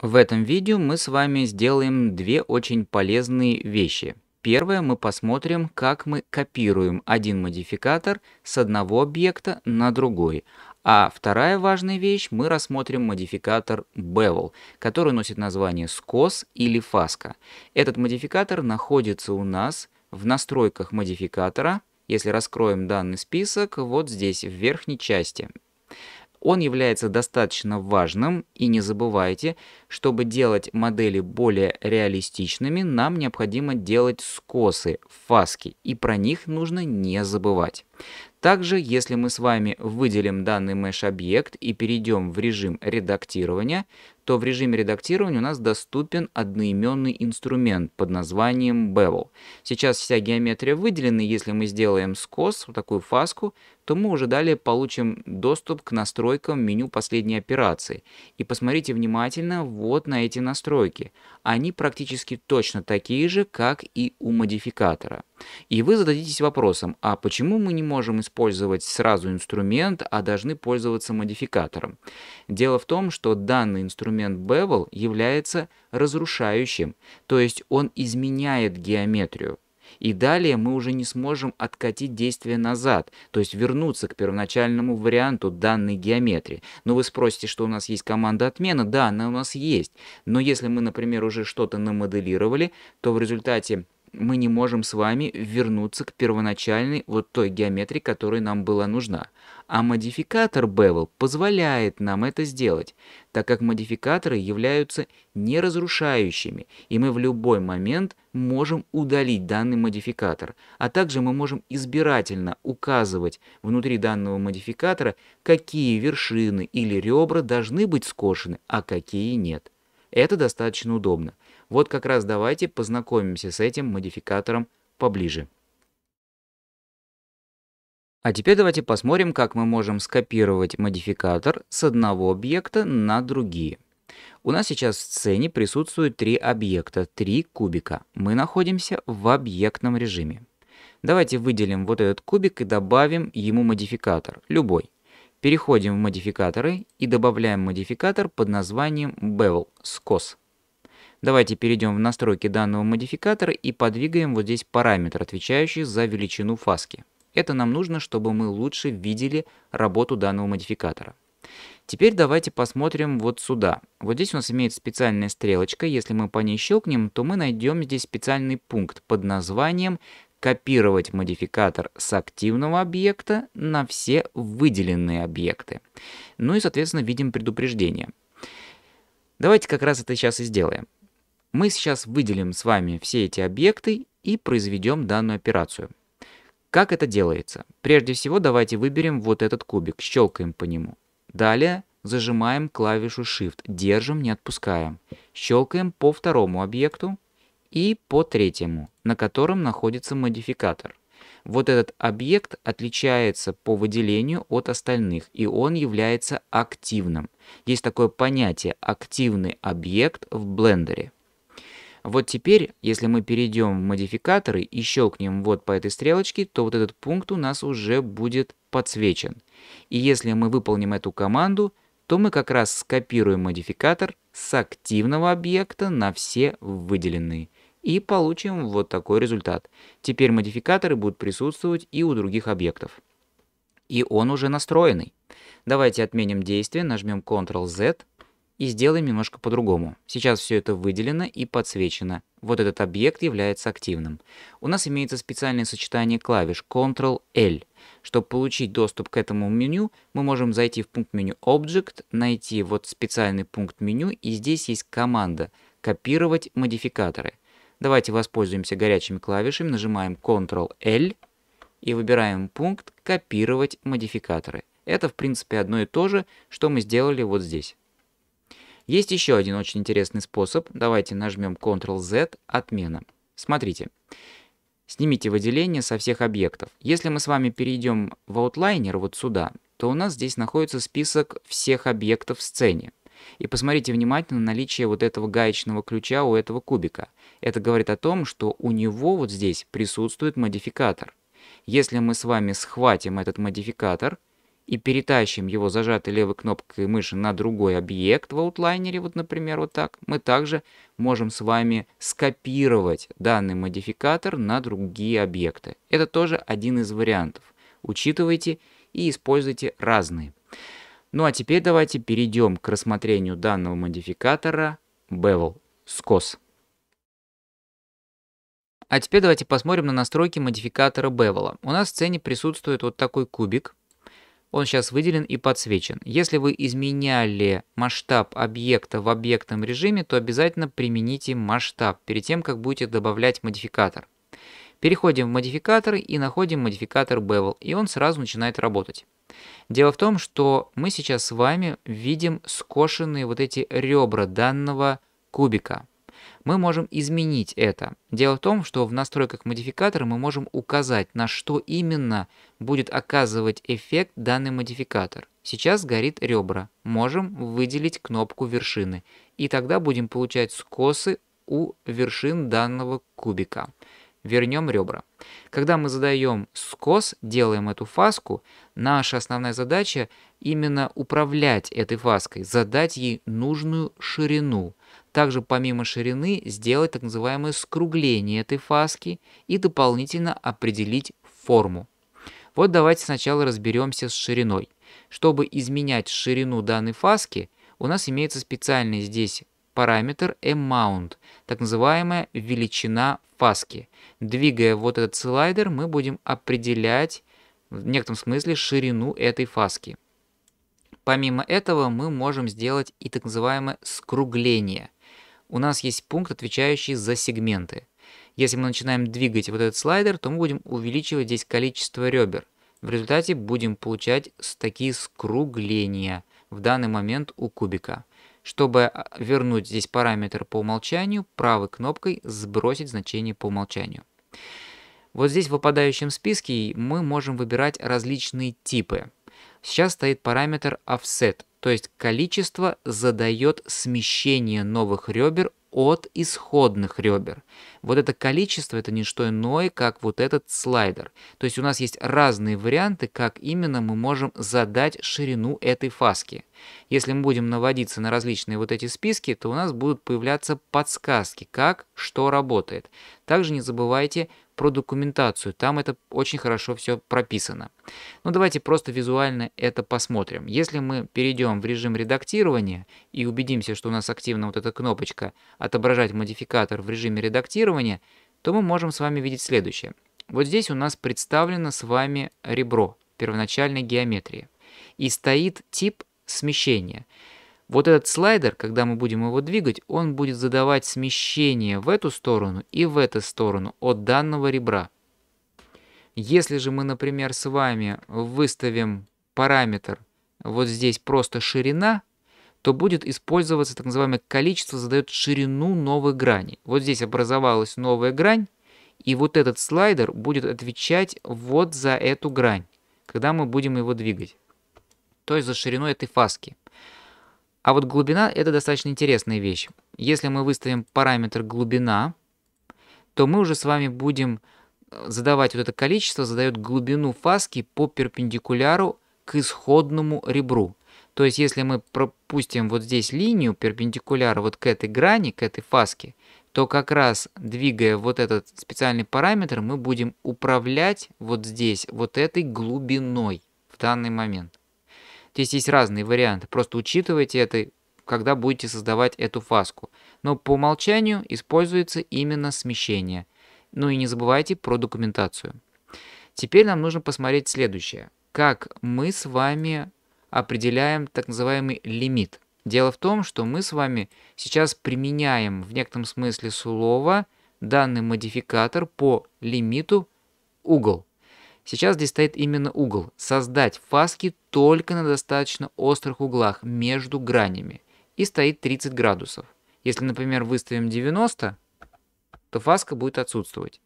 В этом видео мы с вами сделаем две очень полезные вещи. Первое, мы посмотрим, как мы копируем один модификатор с одного объекта на другой. А вторая важная вещь, мы рассмотрим модификатор Bevel, который носит название скос или фаска. Этот модификатор находится у нас в настройках модификатора. Если раскроем данный список, вот здесь в верхней части он является достаточно важным, и не забывайте, чтобы делать модели более реалистичными, нам необходимо делать скосы, фаски, и про них нужно не забывать. Также, если мы с вами выделим данный mesh-объект и перейдем в режим редактирования, то в режиме редактирования у нас доступен одноименный инструмент под названием Bevel. Сейчас вся геометрия выделена, и если мы сделаем скос, вот такую фаску, то мы уже далее получим доступ к настройкам меню последней операции. И посмотрите внимательно вот на эти настройки. Они практически точно такие же, как и у модификатора. И вы зададитесь вопросом, а почему мы не можем использовать сразу инструмент, а должны пользоваться модификатором? Дело в том, что данный инструмент инструмент Bevel является разрушающим, то есть он изменяет геометрию. И далее мы уже не сможем откатить действие назад, то есть вернуться к первоначальному варианту данной геометрии. Но вы спросите, что у нас есть команда отмена? Да, она у нас есть. Но если мы, например, уже что-то намоделировали, то в результате мы не можем с вами вернуться к первоначальной вот той геометрии, которая нам была нужна. А модификатор Bevel позволяет нам это сделать, так как модификаторы являются неразрушающими, и мы в любой момент можем удалить данный модификатор. А также мы можем избирательно указывать внутри данного модификатора, какие вершины или ребра должны быть скошены, а какие нет. Это достаточно удобно. Вот как раз давайте познакомимся с этим модификатором поближе. А теперь давайте посмотрим, как мы можем скопировать модификатор с одного объекта на другие. У нас сейчас в сцене присутствуют три объекта, три кубика. Мы находимся в объектном режиме. Давайте выделим вот этот кубик и добавим ему модификатор, любой. Переходим в модификаторы и добавляем модификатор под названием Bevel, скос. Давайте перейдем в настройки данного модификатора и подвигаем вот здесь параметр, отвечающий за величину фаски. Это нам нужно, чтобы мы лучше видели работу данного модификатора. Теперь давайте посмотрим вот сюда. Вот здесь у нас имеется специальная стрелочка. Если мы по ней щелкнем, то мы найдем здесь специальный пункт под названием «Копировать модификатор с активного объекта на все выделенные объекты». Ну и, соответственно, видим предупреждение. Давайте как раз это сейчас и сделаем. Мы сейчас выделим с вами все эти объекты и произведем данную операцию. Как это делается? Прежде всего давайте выберем вот этот кубик, щелкаем по нему. Далее зажимаем клавишу Shift, держим, не отпускаем. Щелкаем по второму объекту и по третьему, на котором находится модификатор. Вот этот объект отличается по выделению от остальных, и он является активным. Есть такое понятие «активный объект» в блендере. Вот теперь, если мы перейдем в модификаторы и щелкнем вот по этой стрелочке, то вот этот пункт у нас уже будет подсвечен. И если мы выполним эту команду, то мы как раз скопируем модификатор с активного объекта на все выделенные. И получим вот такой результат. Теперь модификаторы будут присутствовать и у других объектов. И он уже настроенный. Давайте отменим действие, нажмем Ctrl-Z, и сделаем немножко по-другому. Сейчас все это выделено и подсвечено. Вот этот объект является активным. У нас имеется специальное сочетание клавиш Ctrl-L. Чтобы получить доступ к этому меню, мы можем зайти в пункт меню Object, найти вот специальный пункт меню, и здесь есть команда «Копировать модификаторы». Давайте воспользуемся горячими клавишами, нажимаем Ctrl-L и выбираем пункт «Копировать модификаторы». Это, в принципе, одно и то же, что мы сделали вот здесь. Есть еще один очень интересный способ. Давайте нажмем Ctrl-Z, отмена. Смотрите. Снимите выделение со всех объектов. Если мы с вами перейдем в Outliner вот сюда, то у нас здесь находится список всех объектов в сцене. И посмотрите внимательно наличие вот этого гаечного ключа у этого кубика. Это говорит о том, что у него вот здесь присутствует модификатор. Если мы с вами схватим этот модификатор, и перетащим его зажатой левой кнопкой мыши на другой объект в аутлайнере, вот, например, вот так, мы также можем с вами скопировать данный модификатор на другие объекты. Это тоже один из вариантов. Учитывайте и используйте разные. Ну а теперь давайте перейдем к рассмотрению данного модификатора Bevel скос. А теперь давайте посмотрим на настройки модификатора Bevel. У нас в сцене присутствует вот такой кубик, он сейчас выделен и подсвечен. Если вы изменяли масштаб объекта в объектном режиме, то обязательно примените масштаб перед тем, как будете добавлять модификатор. Переходим в модификатор и находим модификатор Bevel, и он сразу начинает работать. Дело в том, что мы сейчас с вами видим скошенные вот эти ребра данного кубика мы можем изменить это. Дело в том, что в настройках модификатора мы можем указать, на что именно будет оказывать эффект данный модификатор. Сейчас горит ребра. Можем выделить кнопку вершины. И тогда будем получать скосы у вершин данного кубика. Вернем ребра. Когда мы задаем скос, делаем эту фаску, наша основная задача именно управлять этой фаской, задать ей нужную ширину. Также помимо ширины сделать так называемое скругление этой фаски и дополнительно определить форму. Вот давайте сначала разберемся с шириной. Чтобы изменять ширину данной фаски, у нас имеется специальный здесь параметр amount, так называемая величина фаски. Двигая вот этот слайдер, мы будем определять в некотором смысле ширину этой фаски. Помимо этого мы можем сделать и так называемое скругление у нас есть пункт, отвечающий за сегменты. Если мы начинаем двигать вот этот слайдер, то мы будем увеличивать здесь количество ребер. В результате будем получать такие скругления в данный момент у кубика. Чтобы а, вернуть здесь параметр по умолчанию, правой кнопкой сбросить значение по умолчанию. Вот здесь в выпадающем списке мы можем выбирать различные типы. Сейчас стоит параметр offset, то есть количество задает смещение новых ребер от исходных ребер. Вот это количество это не что иное, как вот этот слайдер. То есть у нас есть разные варианты, как именно мы можем задать ширину этой фаски. Если мы будем наводиться на различные вот эти списки, то у нас будут появляться подсказки, как что работает. Также не забывайте про документацию. Там это очень хорошо все прописано. Но ну, давайте просто визуально это посмотрим. Если мы перейдем в режим редактирования и убедимся, что у нас активна вот эта кнопочка «Отображать модификатор в режиме редактирования», то мы можем с вами видеть следующее. Вот здесь у нас представлено с вами ребро первоначальной геометрии. И стоит тип смещения. Вот этот слайдер, когда мы будем его двигать, он будет задавать смещение в эту сторону и в эту сторону от данного ребра. Если же мы, например, с вами выставим параметр вот здесь просто ширина, то будет использоваться так называемое количество, задает ширину новой грани. Вот здесь образовалась новая грань, и вот этот слайдер будет отвечать вот за эту грань, когда мы будем его двигать. То есть за ширину этой фаски. А вот глубина — это достаточно интересная вещь. Если мы выставим параметр глубина, то мы уже с вами будем э, задавать вот это количество, задает глубину фаски по перпендикуляру к исходному ребру. То есть, если мы пропустим вот здесь линию перпендикуляр вот к этой грани, к этой фаске, то как раз двигая вот этот специальный параметр, мы будем управлять вот здесь, вот этой глубиной в данный момент. То есть есть разные варианты. Просто учитывайте это, когда будете создавать эту фаску. Но по умолчанию используется именно смещение. Ну и не забывайте про документацию. Теперь нам нужно посмотреть следующее. Как мы с вами определяем так называемый лимит. Дело в том, что мы с вами сейчас применяем в некотором смысле слово данный модификатор по лимиту угол. Сейчас здесь стоит именно угол. Создать фаски только на достаточно острых углах между гранями. И стоит 30 градусов. Если, например, выставим 90, то фаска будет отсутствовать.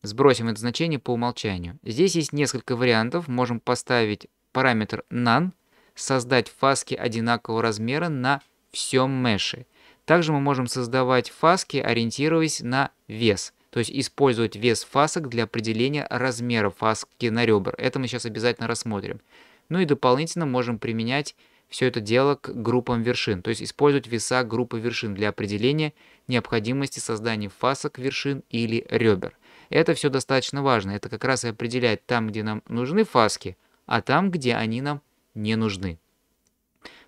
Сбросим это значение по умолчанию. Здесь есть несколько вариантов. Можем поставить параметр none, создать фаски одинакового размера на всем меше. Также мы можем создавать фаски, ориентируясь на вес – то есть использовать вес фасок для определения размера фаски на ребра. Это мы сейчас обязательно рассмотрим. Ну и дополнительно можем применять все это дело к группам вершин, то есть использовать веса группы вершин для определения необходимости создания фасок вершин или ребер. Это все достаточно важно, это как раз и определяет там, где нам нужны фаски, а там, где они нам не нужны.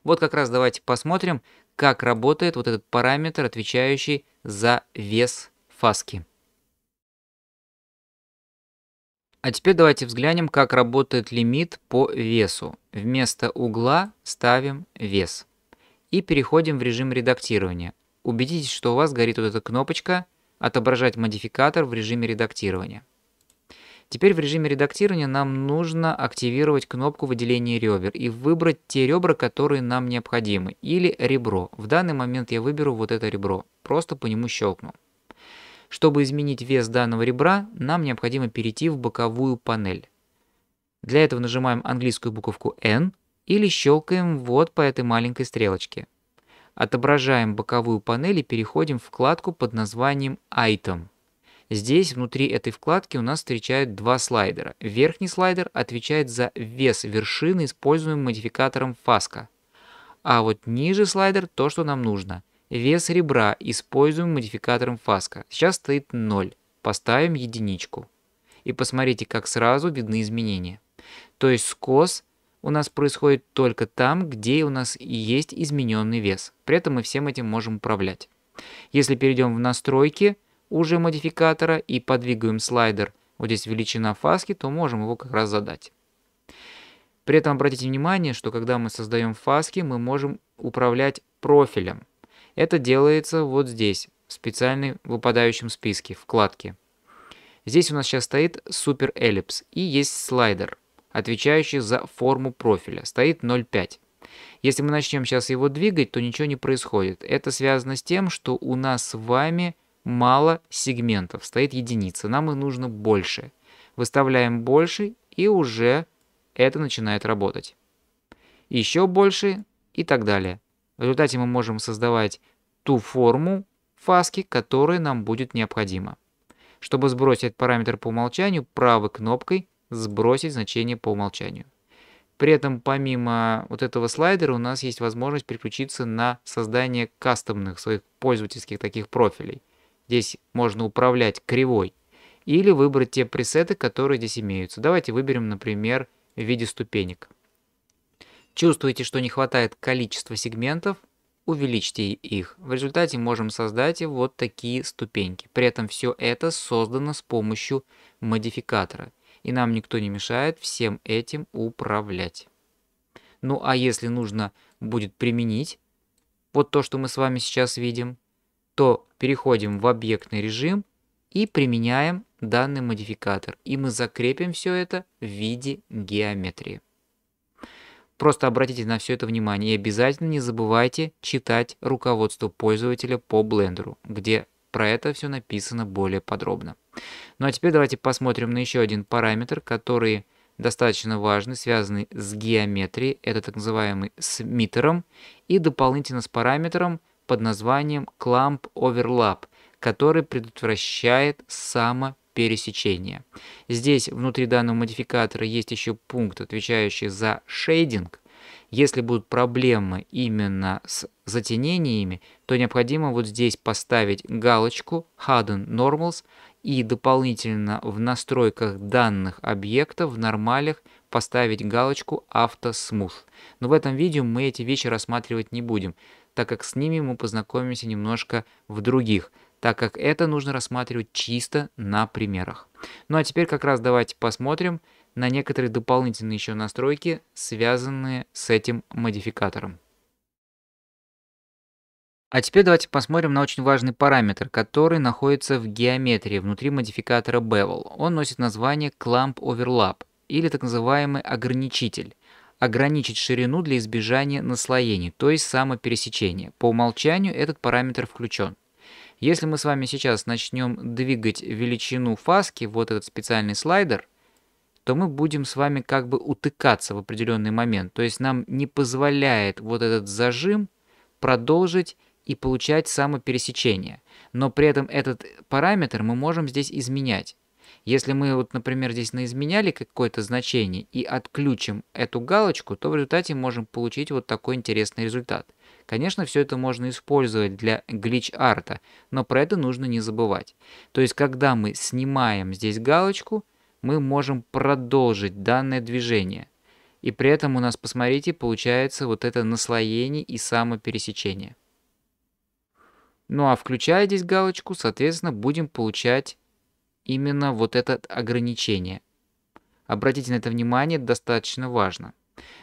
Вот как раз давайте посмотрим, как работает вот этот параметр, отвечающий за вес фаски. А теперь давайте взглянем, как работает лимит по весу. Вместо угла ставим вес. И переходим в режим редактирования. Убедитесь, что у вас горит вот эта кнопочка «Отображать модификатор в режиме редактирования». Теперь в режиме редактирования нам нужно активировать кнопку выделения ребер и выбрать те ребра, которые нам необходимы, или ребро. В данный момент я выберу вот это ребро, просто по нему щелкну. Чтобы изменить вес данного ребра, нам необходимо перейти в боковую панель. Для этого нажимаем английскую буковку N или щелкаем вот по этой маленькой стрелочке. Отображаем боковую панель и переходим в вкладку под названием Item. Здесь внутри этой вкладки у нас встречают два слайдера. Верхний слайдер отвечает за вес вершины, используемый модификатором фаска. А вот ниже слайдер то, что нам нужно. Вес ребра используем модификатором фаска. Сейчас стоит 0. Поставим единичку. И посмотрите, как сразу видны изменения. То есть скос у нас происходит только там, где у нас есть измененный вес. При этом мы всем этим можем управлять. Если перейдем в настройки уже модификатора и подвигаем слайдер, вот здесь величина фаски, то можем его как раз задать. При этом обратите внимание, что когда мы создаем фаски, мы можем управлять профилем. Это делается вот здесь, в специальной выпадающем списке, вкладке. Здесь у нас сейчас стоит супер эллипс и есть слайдер, отвечающий за форму профиля. Стоит 0,5. Если мы начнем сейчас его двигать, то ничего не происходит. Это связано с тем, что у нас с вами мало сегментов, стоит единица, нам их нужно больше. Выставляем больше и уже это начинает работать. Еще больше и так далее. В результате мы можем создавать ту форму фаски, которая нам будет необходима. Чтобы сбросить параметр по умолчанию, правой кнопкой «Сбросить значение по умолчанию». При этом помимо вот этого слайдера у нас есть возможность переключиться на создание кастомных своих пользовательских таких профилей. Здесь можно управлять кривой или выбрать те пресеты, которые здесь имеются. Давайте выберем, например, в виде ступенек. Чувствуете, что не хватает количества сегментов, увеличьте их. В результате можем создать вот такие ступеньки. При этом все это создано с помощью модификатора. И нам никто не мешает всем этим управлять. Ну а если нужно будет применить вот то, что мы с вами сейчас видим, то переходим в объектный режим и применяем данный модификатор. И мы закрепим все это в виде геометрии. Просто обратите на все это внимание и обязательно не забывайте читать руководство пользователя по блендеру, где про это все написано более подробно. Ну а теперь давайте посмотрим на еще один параметр, который достаточно важный, связанный с геометрией. Это так называемый с митером и дополнительно с параметром под названием clamp overlap, который предотвращает само пересечения. Здесь внутри данного модификатора есть еще пункт, отвечающий за шейдинг. Если будут проблемы именно с затенениями, то необходимо вот здесь поставить галочку Hidden Normals и дополнительно в настройках данных объекта в нормалях поставить галочку Auto Smooth. Но в этом видео мы эти вещи рассматривать не будем, так как с ними мы познакомимся немножко в других так как это нужно рассматривать чисто на примерах. Ну а теперь как раз давайте посмотрим на некоторые дополнительные еще настройки, связанные с этим модификатором. А теперь давайте посмотрим на очень важный параметр, который находится в геометрии внутри модификатора Bevel. Он носит название Clamp Overlap или так называемый ограничитель. Ограничить ширину для избежания наслоений, то есть самопересечения. По умолчанию этот параметр включен. Если мы с вами сейчас начнем двигать величину фаски, вот этот специальный слайдер, то мы будем с вами как бы утыкаться в определенный момент. То есть нам не позволяет вот этот зажим продолжить и получать самопересечение. Но при этом этот параметр мы можем здесь изменять. Если мы, вот, например, здесь наизменяли какое-то значение и отключим эту галочку, то в результате можем получить вот такой интересный результат – Конечно, все это можно использовать для глич-арта, но про это нужно не забывать. То есть, когда мы снимаем здесь галочку, мы можем продолжить данное движение. И при этом у нас, посмотрите, получается вот это наслоение и самопересечение. Ну а включая здесь галочку, соответственно, будем получать именно вот это ограничение. Обратите на это внимание, достаточно важно.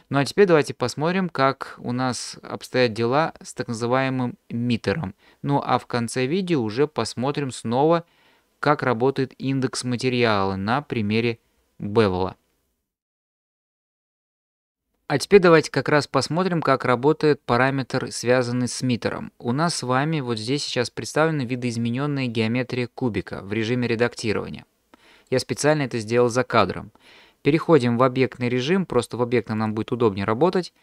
Ну а теперь давайте посмотрим, как у нас обстоят дела с так называемым митером. Ну а в конце видео уже посмотрим снова, как работает индекс материала на примере Бевела. А теперь давайте как раз посмотрим, как работает параметр, связанный с митером. У нас с вами вот здесь сейчас представлена видоизмененная геометрия кубика в режиме редактирования. Я специально это сделал за кадром. Переходим в объектный режим, просто в объектном нам будет удобнее работать.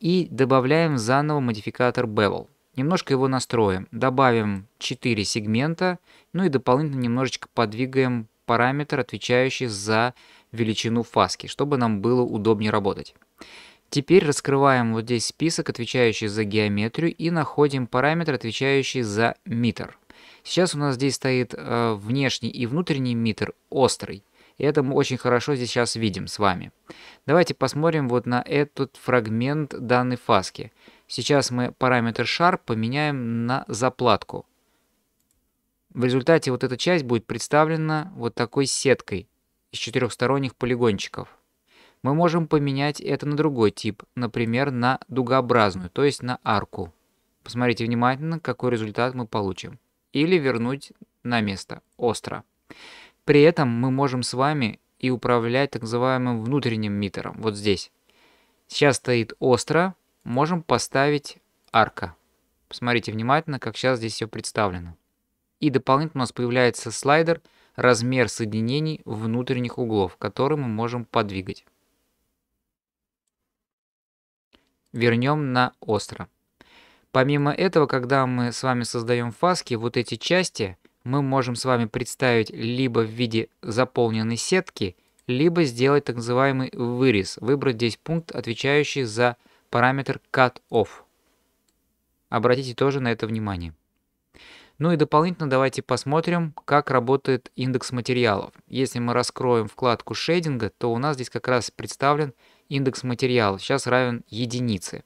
И добавляем заново модификатор Bevel. Немножко его настроим. Добавим 4 сегмента, ну и дополнительно немножечко подвигаем параметр, отвечающий за величину фаски, чтобы нам было удобнее работать. Теперь раскрываем вот здесь список, отвечающий за геометрию, и находим параметр, отвечающий за митр. Сейчас у нас здесь стоит э, внешний и внутренний митр острый. И это мы очень хорошо здесь сейчас видим с вами. Давайте посмотрим вот на этот фрагмент данной фаски. Сейчас мы параметр Sharp поменяем на заплатку. В результате вот эта часть будет представлена вот такой сеткой из четырехсторонних полигончиков. Мы можем поменять это на другой тип, например, на дугообразную, то есть на арку. Посмотрите внимательно, какой результат мы получим. Или вернуть на место, остро. При этом мы можем с вами и управлять так называемым внутренним митером, вот здесь. Сейчас стоит остро, можем поставить арка. Посмотрите внимательно, как сейчас здесь все представлено. И дополнительно у нас появляется слайдер «Размер соединений внутренних углов», который мы можем подвигать. Вернем на остро. Помимо этого, когда мы с вами создаем фаски, вот эти части – мы можем с вами представить либо в виде заполненной сетки, либо сделать так называемый вырез, выбрать здесь пункт, отвечающий за параметр cut-off. Обратите тоже на это внимание. Ну и дополнительно давайте посмотрим, как работает индекс материалов. Если мы раскроем вкладку шейдинга, то у нас здесь как раз представлен индекс материала. Сейчас равен единице,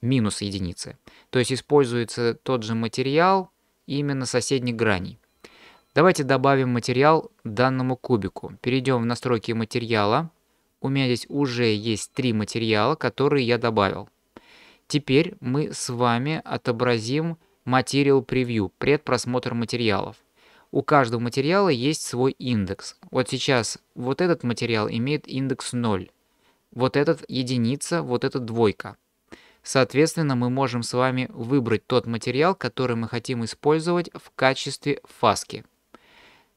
минус единице. То есть используется тот же материал именно соседних граней. Давайте добавим материал данному кубику. Перейдем в настройки материала. У меня здесь уже есть три материала, которые я добавил. Теперь мы с вами отобразим Material Preview, предпросмотр материалов. У каждого материала есть свой индекс. Вот сейчас вот этот материал имеет индекс 0. Вот этот единица, вот этот двойка. Соответственно, мы можем с вами выбрать тот материал, который мы хотим использовать в качестве фаски.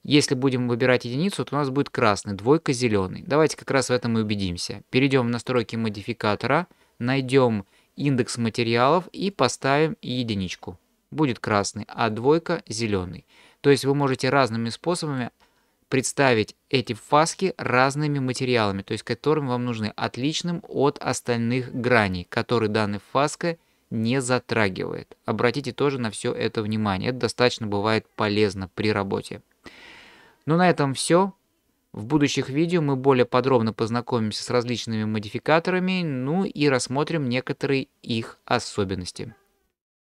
Если будем выбирать единицу, то у нас будет красный, двойка зеленый. Давайте как раз в этом и убедимся. Перейдем в настройки модификатора, найдем индекс материалов и поставим единичку. Будет красный, а двойка зеленый. То есть вы можете разными способами представить эти фаски разными материалами, то есть которым вам нужны отличным от остальных граней, которые данная фаска не затрагивает. Обратите тоже на все это внимание. Это достаточно бывает полезно при работе. Ну на этом все. В будущих видео мы более подробно познакомимся с различными модификаторами, ну и рассмотрим некоторые их особенности.